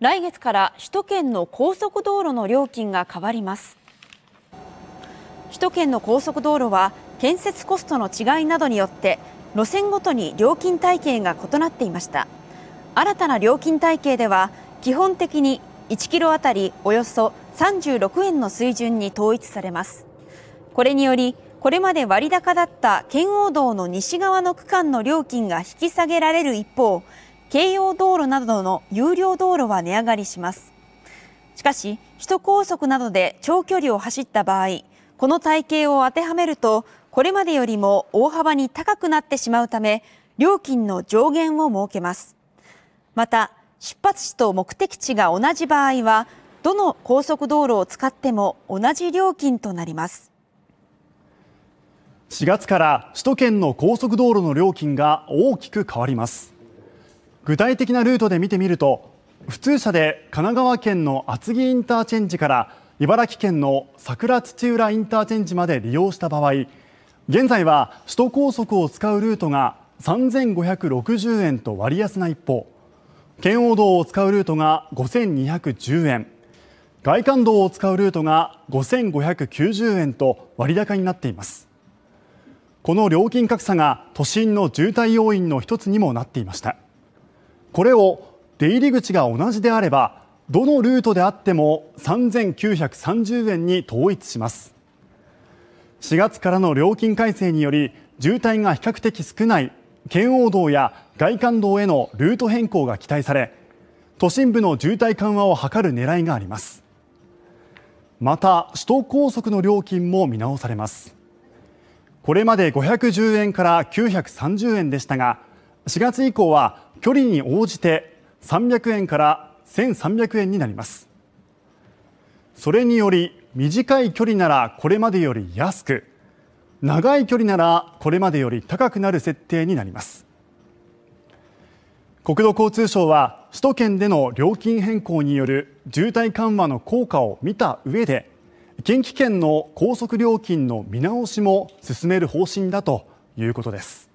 来月から首都圏の高速道路の料金が変わります首都圏の高速道路は建設コストの違いなどによって路線ごとに料金体系が異なっていました新たな料金体系では基本的に1キロあたりおよそ36円の水準に統一されますこれによりこれまで割高だった圏央道の西側の区間の料金が引き下げられる一方京葉道路などの有料道路は値上がりしますしかし首都高速などで長距離を走った場合この体系を当てはめるとこれまでよりも大幅に高くなってしまうため料金の上限を設けますまた出発地と目的地が同じ場合はどの高速道路を使っても同じ料金となります4月から首都圏の高速道路の料金が大きく変わります具体的なルートで見てみると普通車で神奈川県の厚木インターチェンジから茨城県の桜土浦インターチェンジまで利用した場合現在は首都高速を使うルートが3560円と割安な一方圏央道を使うルートが5210円外環道を使うルートが5590円と割高になっていますこの料金格差が都心の渋滞要因の一つにもなっていましたこれを出入り口が同じであればどのルートであっても3930円に統一します。4月からの料金改正により渋滞が比較的少ない圏央道や外環道へのルート変更が期待され都心部の渋滞緩和を図る狙いがありますまた首都高速の料金も見直されますこれまで510円から930円でしたが4月以降は距離に応じて300円から1300円になります。それにより短い距離ならこれまでより安く長い距離ならこれまでより高くなる設定になります。国土交通省は首都圏での料金変更による渋滞緩和の効果を見た上で近畿圏の高速料金の見直しも進める方針だということです。